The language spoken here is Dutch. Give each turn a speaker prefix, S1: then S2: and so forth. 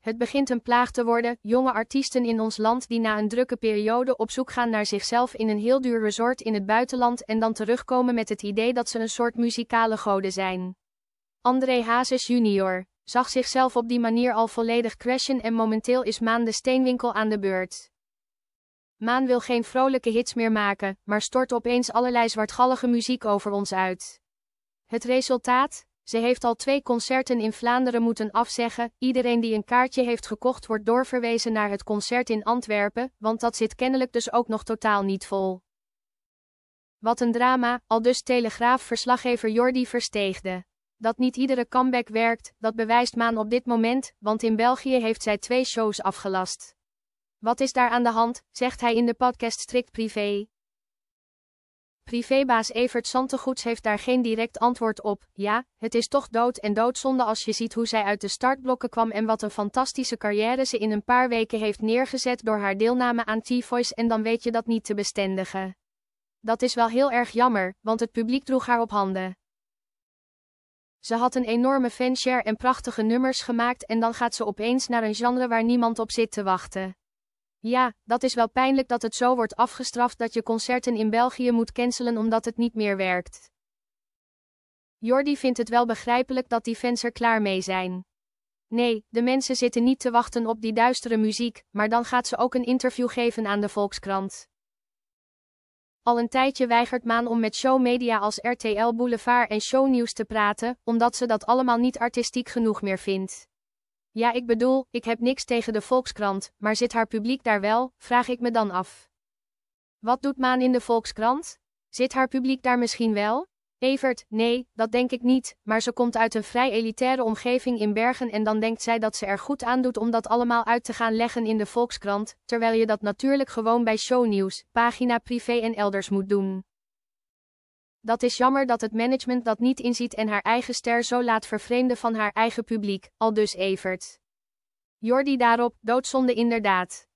S1: Het begint een plaag te worden, jonge artiesten in ons land die na een drukke periode op zoek gaan naar zichzelf in een heel duur resort in het buitenland en dan terugkomen met het idee dat ze een soort muzikale goden zijn. André Hazes junior zag zichzelf op die manier al volledig crashen en momenteel is Maan de Steenwinkel aan de beurt. Maan wil geen vrolijke hits meer maken, maar stort opeens allerlei zwartgallige muziek over ons uit. Het resultaat? Ze heeft al twee concerten in Vlaanderen moeten afzeggen. Iedereen die een kaartje heeft gekocht wordt doorverwezen naar het concert in Antwerpen, want dat zit kennelijk dus ook nog totaal niet vol. Wat een drama, al dus Telegraaf-verslaggever Jordi Versteegde. Dat niet iedere comeback werkt, dat bewijst Maan op dit moment, want in België heeft zij twee shows afgelast. Wat is daar aan de hand, zegt hij in de podcast strikt privé. Privébaas Evert Santegoets heeft daar geen direct antwoord op. Ja, het is toch dood en doodzonde als je ziet hoe zij uit de startblokken kwam en wat een fantastische carrière ze in een paar weken heeft neergezet door haar deelname aan T-Voice en dan weet je dat niet te bestendigen. Dat is wel heel erg jammer, want het publiek droeg haar op handen. Ze had een enorme fanshare en prachtige nummers gemaakt en dan gaat ze opeens naar een genre waar niemand op zit te wachten. Ja, dat is wel pijnlijk dat het zo wordt afgestraft dat je concerten in België moet cancelen omdat het niet meer werkt. Jordi vindt het wel begrijpelijk dat die fans er klaar mee zijn. Nee, de mensen zitten niet te wachten op die duistere muziek, maar dan gaat ze ook een interview geven aan de Volkskrant. Al een tijdje weigert Maan om met showmedia als RTL Boulevard en Shownieuws te praten, omdat ze dat allemaal niet artistiek genoeg meer vindt. Ja, ik bedoel, ik heb niks tegen de Volkskrant, maar zit haar publiek daar wel, vraag ik me dan af. Wat doet Maan in de Volkskrant? Zit haar publiek daar misschien wel? Evert, nee, dat denk ik niet, maar ze komt uit een vrij elitaire omgeving in Bergen en dan denkt zij dat ze er goed aan doet om dat allemaal uit te gaan leggen in de Volkskrant, terwijl je dat natuurlijk gewoon bij shownieuws, pagina privé en elders moet doen. Dat is jammer dat het management dat niet inziet en haar eigen ster zo laat vervreemden van haar eigen publiek, aldus Evert. Jordi daarop, doodzonde inderdaad.